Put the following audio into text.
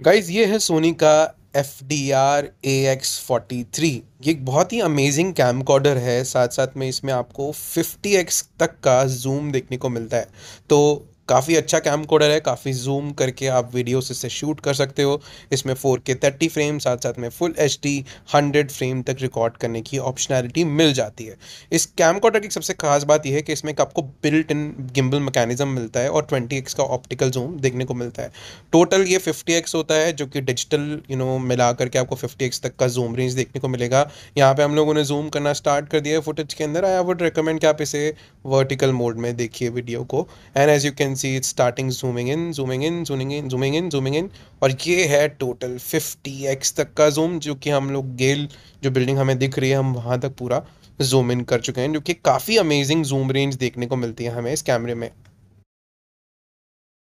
guys ये है Sony का F D R A X forty three ये एक बहुत ही अमेजिंग कैम कॉर्डर है साथ साथ में इसमें आपको फिफ्टी एक्स तक का जूम देखने को मिलता है तो काफ़ी अच्छा कैम कोडर है काफ़ी जूम करके आप वीडियोस इससे शूट कर सकते हो इसमें 4K 30 फ्रेम साथ साथ में फुल एच 100 फ्रेम तक रिकॉर्ड करने की ऑप्शनैलिटी मिल जाती है इस कैम कोडर की सबसे खास बात यह है कि इसमें आपको बिल्ट इन गिम्बल मैकेनिज्म मिलता है और 20x का ऑप्टिकल जूम देखने को मिलता है टोटल ये 50x होता है जो कि डिजिटल यू नो मिला करके आपको फिफ्टी तक का जूम रेंज देखने को मिलेगा यहाँ पर हम लोगों ने जूम करना स्टार्ट कर दिया है फुटेज के अंदर आई वुड रिकमेंड कि आप इसे वर्टिकल मोड में देखिए वीडियो को and as you can can see it starting zooming in zooming in zooming in zooming in zooming in और ये है टोटल फिफ्टी एक्स तक का जूम जो कि हम लोग गेल जो बिल्डिंग हमें दिख रही है हम वहाँ तक पूरा जूम इन कर चुके हैं जो कि काफ़ी अमेजिंग जूम रेंज देखने को मिलती है हमें इस कैमरे में